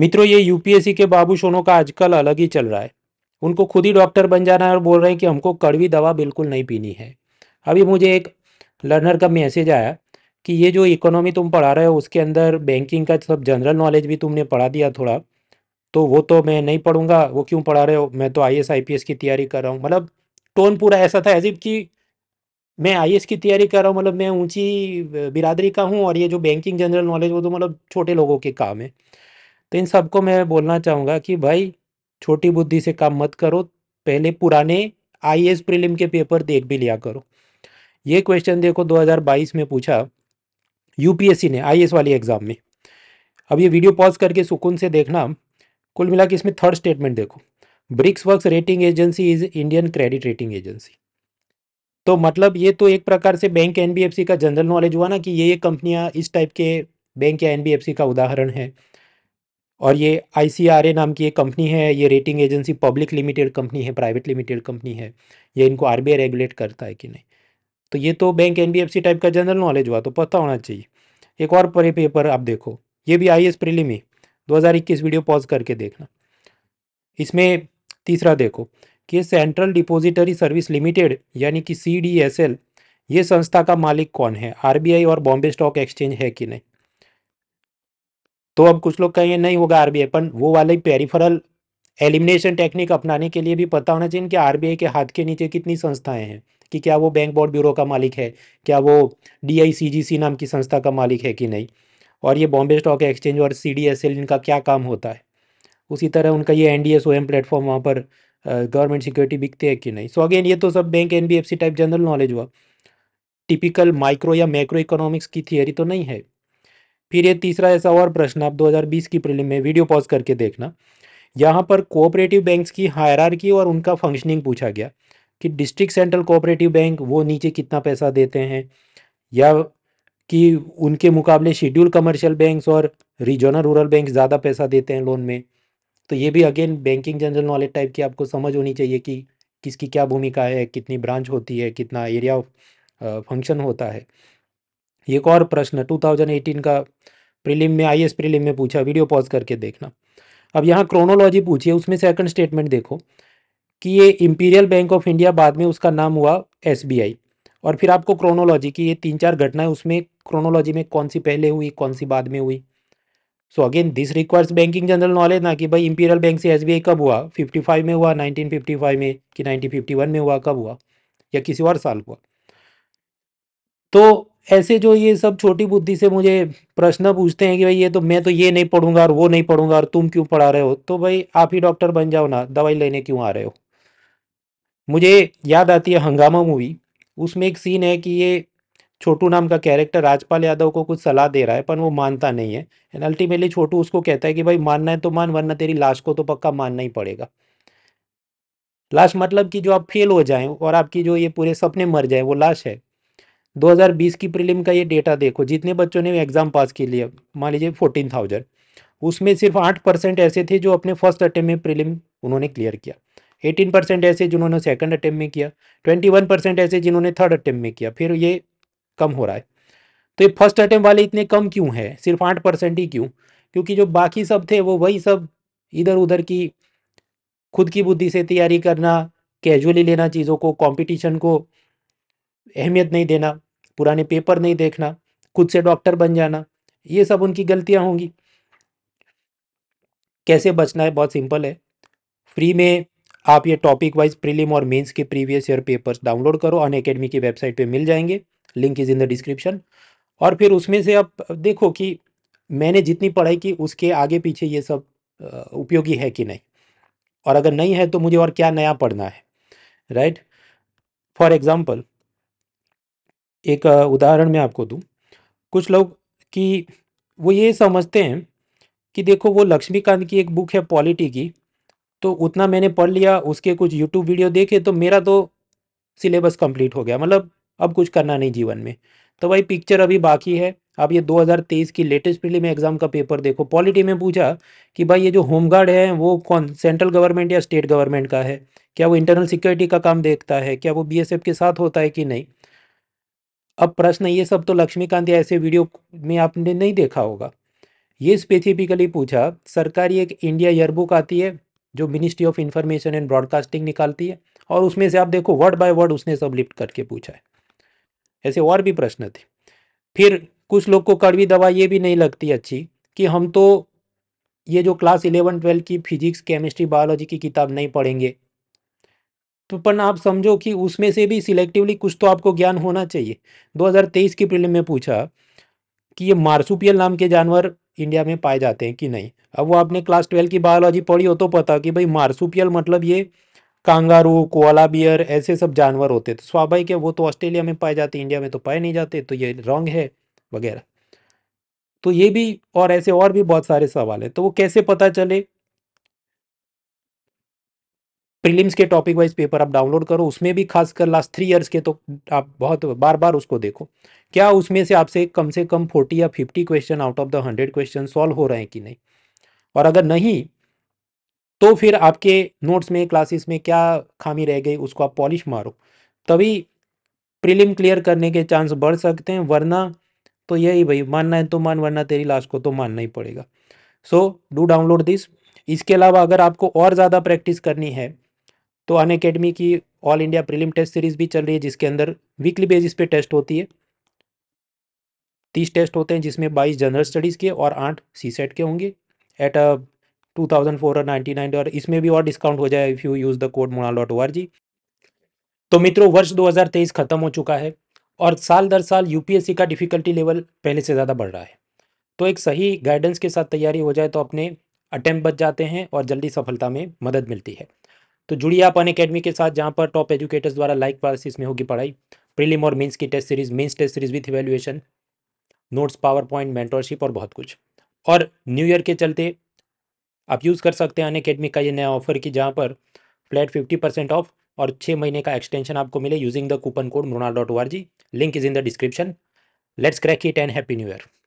मित्रों ये यूपीएससी के बाबू सोनों का आजकल अलग ही चल रहा है उनको खुद ही डॉक्टर बन जाना है और बोल रहे हैं कि हमको कड़वी दवा बिल्कुल नहीं पीनी है अभी मुझे एक लर्नर का मैसेज आया कि ये जो इकोनॉमी तुम पढ़ा रहे हो उसके अंदर बैंकिंग का सब जनरल नॉलेज भी तुमने पढ़ा दिया थोड़ा तो वो तो मैं नहीं पढ़ूंगा वो क्यों पढ़ा रहे हो मैं तो आई एस की तैयारी कर रहा हूँ मतलब टोन पूरा ऐसा था अजीब कि मैं आई की तैयारी कर रहा हूँ मतलब मैं ऊंची बिरादरी का हूँ और ये जो बैंकिंग जनरल नॉलेज वो तो मतलब छोटे लोगों के काम है तो इन सबको मैं बोलना चाहूँगा कि भाई छोटी बुद्धि से काम मत करो पहले पुराने आई एस प्रीलिम के पेपर देख भी लिया करो ये क्वेश्चन देखो 2022 में पूछा यूपीएससी ने आईएएस वाली एग्ज़ाम में अब ये वीडियो पॉज करके सुकून से देखना कुल मिला के इसमें थर्ड स्टेटमेंट देखो Brickwork rating agency is Indian credit rating agency तो मतलब ये तो एक प्रकार से बैंक एनबीएफसी का जनरल नॉलेज हुआ ना कि ये ये कंपनियां इस टाइप के बैंक या एनबीएफसी का उदाहरण है और ये आई नाम की एक कंपनी है ये rating agency public limited company है प्राइवेट लिमिटेड कंपनी है ये इनको आर रेगुलेट करता है कि नहीं तो ये तो बैंक एन टाइप का जनरल नॉलेज हुआ तो पता होना चाहिए एक और परे पेपर आप देखो ये भी IAS prelim 2021 video pause करके देखना इसमें तीसरा देखो कि सेंट्रल डिपोजिटरी सर्विस लिमिटेड यानी कि सी डी एस एल ये संस्था का मालिक कौन है आर बी आई और बॉम्बे स्टॉक एक्सचेंज है कि नहीं तो अब कुछ लोग कहेंगे नहीं होगा आरबीआई पर वो वाले पेरिफरल एलिमिनेशन टेक्निक अपनाने के लिए भी पता होना चाहिए कि आरबीआई के हाथ के नीचे कितनी संस्थाएं हैं कि क्या वो बैंक बोर्ड ब्यूरो का मालिक है क्या वो डी नाम की संस्था का मालिक है कि नहीं और ये बॉम्बे स्टॉक एक्सचेंज और सी इनका क्या काम होता है उसी तरह उनका ये एन डी प्लेटफॉर्म वहाँ पर गवर्नमेंट सिक्योरिटी बिकते हैं कि नहीं सो अगेन ये तो सब banking type general knowledge हुआ टिपिकल माइक्रो या मैक्रो इकोनॉमिक्स की थियोरी तो नहीं है फिर ये तीसरा ऐसा और प्रश्न आप 2020 की प्रीलिम में वीडियो पॉज करके देखना यहाँ पर कोऑपरेटिव बैंक्स की हायरार्की और उनका फंक्शनिंग पूछा गया कि डिस्ट्रिक्ट सेंट्रल कोऑपरेटिव बैंक वो नीचे कितना पैसा देते हैं या कि उनके मुकाबले शेड्यूल कमर्शियल बैंक्स और रीजनल रूरल बैंक ज़्यादा पैसा देते हैं लोन में तो ये भी again banking general knowledge type की आपको समझ होनी चाहिए कि किसकी क्या भूमिका है कितनी ब्रांच होती है कितना एरिया ऑफ फंक्शन होता है एक और प्रश्न 2018 का प्रीलिम में आई एस प्रीलिम में पूछा वीडियो पॉज करके देखना अब यहाँ क्रोनोलॉजी पूछिए उसमें सेकंड स्टेटमेंट देखो कि ये इम्पीरियल बैंक ऑफ इंडिया बाद में उसका नाम हुआ एस और फिर आपको क्रोनोलॉजी की ये तीन चार घटनाएं उसमें क्रोनोलॉजी में कौन सी पहले हुई कौन सी बाद में हुई so again this requires banking general knowledge ना कि भाई इंपीरियल बैंक से आई कब हुआ फाइव में हुआ फाइव में कि वन में हुआ कब हुआ या किसी और साल हुआ तो ऐसे जो ये सब छोटी बुद्धि से मुझे प्रश्न पूछते हैं कि भाई ये तो मैं तो ये नहीं पढ़ूंगा और वो नहीं पढ़ूंगा और तुम क्यों पढ़ा रहे हो तो भाई आप ही डॉक्टर बन जाओ ना दवाई लेने क्यों आ रहे हो मुझे याद आती है हंगामा मूवी उसमें एक सीन है कि ये छोटू नाम का कैरेक्टर राजपाल यादव को कुछ सलाह दे रहा है पर वो मानता नहीं है एंड अल्टीमेटली छोटू उसको कहता है कि भाई मानना है तो मान वरना तेरी लाश को तो पक्का मानना ही पड़ेगा लाश मतलब कि जो आप फेल हो जाएं और आपकी जो ये पूरे सपने मर जाए वो लाश है 2020 की प्रीलिम का ये डेटा देखो जितने बच्चों ने एग्ज़ाम पास के लिए मान लीजिए फोर्टीन थाउजेंड उसमें सिर्फ आठ परसेंट ऐसे थे जो अपने फर्स्ट अटैम्प में प्रीलिम उन्होंने क्लियर किया एटीन परसेंट ऐसे जिन्होंने सेकंड अटैम्प में किया ट्वेंटी वन परसेंट ऐसे जिन्होंने थर्ड अटैम्प में किया फिर ये कम हो रहा है तो ये फर्स्ट अटैम्प वाले इतने कम क्यों है सिर्फ आठ परसेंट ही क्यों क्योंकि जो बाकी सब थे वो वही सब इधर उधर की खुद की बुद्धि से तैयारी करना कैजुअली लेना चीज़ों को कॉम्पिटिशन को अहमियत नहीं देना पुराने पेपर नहीं देखना खुद से डॉक्टर बन जाना ये सब उनकी गलतियाँ होंगी कैसे बचना है बहुत सिंपल है फ्री में आप ये टॉपिक वाइज प्रीलिम और मेंस के प्रीवियस ईयर पेपर्स डाउनलोड करो अन अकेडमी की वेबसाइट पे मिल जाएंगे link is in the description और फिर उसमें से आप देखो कि मैंने जितनी पढ़ाई की उसके आगे पीछे ये सब उपयोगी है कि नहीं और अगर नहीं है तो मुझे और क्या नया पढ़ना है राइट फॉर एग्ज़ाम्पल एक उदाहरण मैं आपको दूँ कुछ लोग कि वो ये समझते हैं कि देखो वो लक्ष्मीकांत की एक बुक है पॉलिटी की तो उतना मैंने पढ़ लिया उसके कुछ यूट्यूब वीडियो देखे तो मेरा तो सिलेबस कंप्लीट हो गया मतलब अब कुछ करना नहीं जीवन में तो भाई पिक्चर अभी बाकी है आप ये 2023 की लेटेस्ट में एग्ज़ाम का पेपर देखो पॉलिटी में पूछा कि भाई ये जो होमगार्ड है वो कौन सेंट्रल गवर्नमेंट या स्टेट गवर्नमेंट का है क्या वो इंटरनल सिक्योरिटी का काम देखता है क्या वो बीएसएफ के साथ होता है कि नहीं अब प्रश्न ये सब तो लक्ष्मीकांत ऐसे वीडियो में आपने नहीं देखा होगा ये स्पेसिफिकली पूछा सरकारी एक इंडिया ईयरबुक आती है जो ministry of information and broadcasting निकालती है और उसमें से आप देखो वर्ड बाय वर्ड उसने सब लिफ्ट करके पूछा है ऐसे और भी प्रश्न थे फिर कुछ लोग को कड़वी दवा ये भी नहीं लगती अच्छी कि हम तो ये जो क्लास इलेवन ट्वेल्व की फिजिक्स केमिस्ट्री बायोलॉजी की किताब नहीं पढ़ेंगे तो पर आप समझो कि उसमें से भी सिलेक्टिवली कुछ तो आपको ज्ञान होना चाहिए 2023 की प्रीलिम में पूछा कि ये मार्सुपियल नाम के जानवर इंडिया में पाए जाते हैं कि नहीं अब वो आपने क्लास ट्वेल्व की बायोलॉजी पढ़ी हो तो पता कि भाई मार्सुपियल मतलब ये कांगारू कोला बियर ऐसे सब जानवर होते तो स्वाभाविक है वो तो ऑस्ट्रेलिया में पाए जाते इंडिया में तो पाए नहीं जाते तो ये रॉन्ग है वगैरह तो ये भी और ऐसे और भी बहुत सारे सवाल हैं तो वो कैसे पता चले प्रीलिम्स के टॉपिक वाइज पेपर आप डाउनलोड करो उसमें भी खासकर लास्ट थ्री इयर्स के तो आप बहुत बार बार उसको देखो क्या उसमें से आपसे कम से कम फोर्टी या fifty question out of the hundred question solve हो रहे हैं कि नहीं और अगर नहीं तो फिर आपके नोट्स में क्लासेस में क्या खामी रह गई उसको आप पॉलिश मारो तभी प्रीलिम क्लियर करने के चांस बढ़ सकते हैं वरना तो यही भाई मानना है तो मान वरना तेरी लास्ट को तो मानना ही पड़ेगा सो डू डाउनलोड दिस इसके अलावा अगर आपको और ज़्यादा प्रैक्टिस करनी है तो अन अकेडमी की all India prelim test series भी चल रही है जिसके अंदर वीकली बेसिस पे टेस्ट होती है तीस टेस्ट होते हैं जिसमें बाईस जनरल स्टडीज़ के और आठ सी सेट के होंगे at two thousand four ninety nine और इसमें भी और डिस्काउंट हो जाए if you use the code Mona dot O R G तो मित्रों वर्ष 2023 ख़त्म हो चुका है और साल दर साल यूपीएससी का डिफ़िकल्टी लेवल पहले से ज़्यादा बढ़ रहा है तो एक सही गाइडेंस के साथ तैयारी हो जाए तो अपने अटैम्प्ट बच जाते हैं और जल्दी सफलता में मदद मिलती है तो जुड़िए आप अन अकेडमी के साथ जहाँ पर टॉप एजुकेटर्स द्वारा लाइक क्लासेस में होगी पढ़ाई प्रीलिम और मीन्स की test series mains test series with evaluation notes power point mentorship और बहुत कुछ और न्यू ईयर के चलते आप यूज़ कर सकते हैं अन अकेडमी का ये नया ऑफर कि जहाँ पर फ्लैट फिफ्टी परसेंट ऑफ और छः महीने का एक्सटेंशन आपको मिले using the coupon code Mona dot O R G link is in the description let's crack it and happy new year